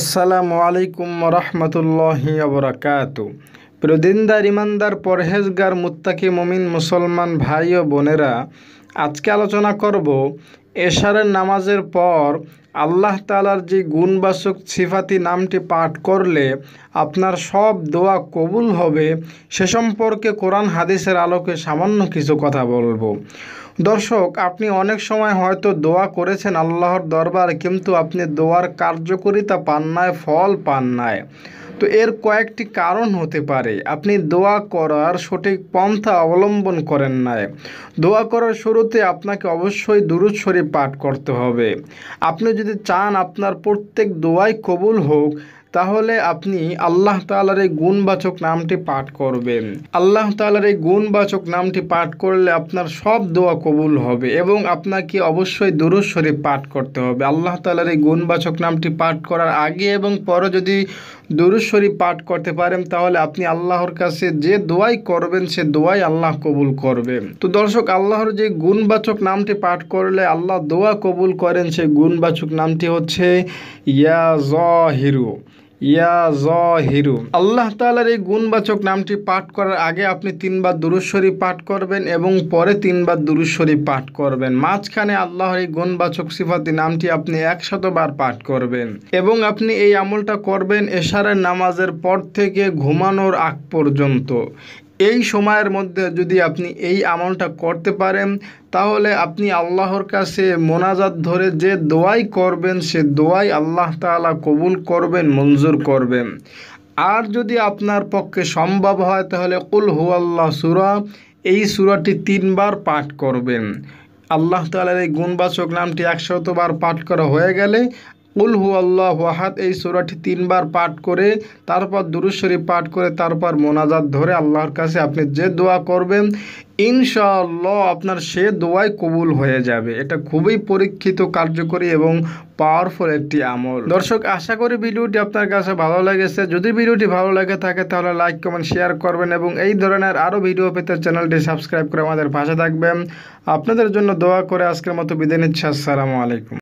আসসালামু আলাইকুম রহমতুল্লাহি আবরাকাত প্রদিনদার ইমানদার পরহেজগার মুত্তাকি মমিন মুসলমান ভাই ও বোনেরা আজকে আলোচনা করব এশারের নামাজের পর আল্লাহ তালার যে গুণবাসক সিফাতি নামটি পাঠ করলে আপনার সব দোয়া কবুল হবে সে সম্পর্কে কোরআন হাদিসের আলোকে সামান্য কিছু কথা বলবো দর্শক আপনি অনেক সময় হয়তো দোয়া করেছেন আল্লাহর দরবারে কিন্তু আপনি দোয়ার কার্যকরিতা পান নাই ফল পান নাই তো এর কয়েকটি কারণ হতে পারে আপনি দোয়া করার সঠিক পন্থা অবলম্বন করেন নাই দোয়া করার শুরুতে আপনাকে অবশ্যই দুরুদ শরীফ পাঠ করতে হবে আপনি যদি চান আপনার প্রত্যেক দোয়াই কবুল হোক তাহলে আপনি আল্লাহ তালার এই গুণবাচক নামটি পাঠ করবেন আল্লাহ তালার এই গুণবাচক নামটি পাঠ করলে আপনার সব দোয়া কবুল হবে এবং আপনাকে অবশ্যই দুরুজ শরীফ পাঠ করতে হবে আল্লাহ তালার এই গুণবাচক নামটি পাঠ করার আগে এবং পরে যদি দরুদ শরীফ পাঠ করতে পারেন তাহলে আপনি আল্লাহর কাছে যে দোয়াই করবেন সে দোয়াই আল্লাহ কবুল করবেন তো দর্শক আল্লাহর যে গুণবাচক নামটি পাঠ করলে আল্লাহ দোয়া কবুল করেন সেই গুণবাচক নামটি হচ্ছে ইয়া হিরু ইয়া আল্লাহ তালার এই গুণবাচক নামটি পাঠ করার আগে আপনি তিনবার দুরুশ্বরী পাঠ করবেন এবং পরে তিনবার দুরুশ্বরী পাঠ করবেন মাঝখানে আল্লাহর এই গুণবাচক সিফাতি নামটি আপনি একশতবার পাঠ করবেন এবং আপনি এই আমলটা করবেন এশারের নামাজের পর থেকে ঘুমানোর আগ পর্যন্ত এই সময়ের মধ্যে যদি আপনি এই আমলটা করতে পারেন তাহলে আপনি আল্লাহর কাছে মোনাজাত ধরে যে দোয়াই করবেন সে দোয়াই আল্লাহ তালা কবুল করবেন মঞ্জুর করবেন আর যদি আপনার পক্ষে সম্ভব হয় তাহলে কুল হু আল্লাহ সুরা এই সুরাটি তিনবার পাঠ করবেন আল্লাহ তালার এই গুণবাচক নামটি একশতবার পাঠ করা হয়ে গেলে কুল হু আল্লাহ ওয়াহাদ এই সুরাটি তিনবার পাঠ করে তারপর দুরুশ্বরী পাঠ করে তারপর মোনাজাত ধরে আল্লাহর কাছে আপনি যে দোয়া করবেন ইনশাআল্লাহ আপনার সে দোয়াই কবুল হয়ে যাবে এটা খুবই পরীক্ষিত কার্যকরী এবং পাওয়ারফুল একটি আমল দর্শক আশা করি ভিডিওটি আপনার কাছে ভালো লেগেছে যদি ভিডিওটি ভালো লাগে থাকে তাহলে লাইক কমেন্ট শেয়ার করবেন এবং এই ধরনের আরও ভিডিও পেতে চ্যানেলটি সাবস্ক্রাইব করে আমাদের পাশে থাকবেন আপনাদের জন্য দোয়া করে আজকের মতো বিদায় নিচ্ছি আসসালামু আলাইকুম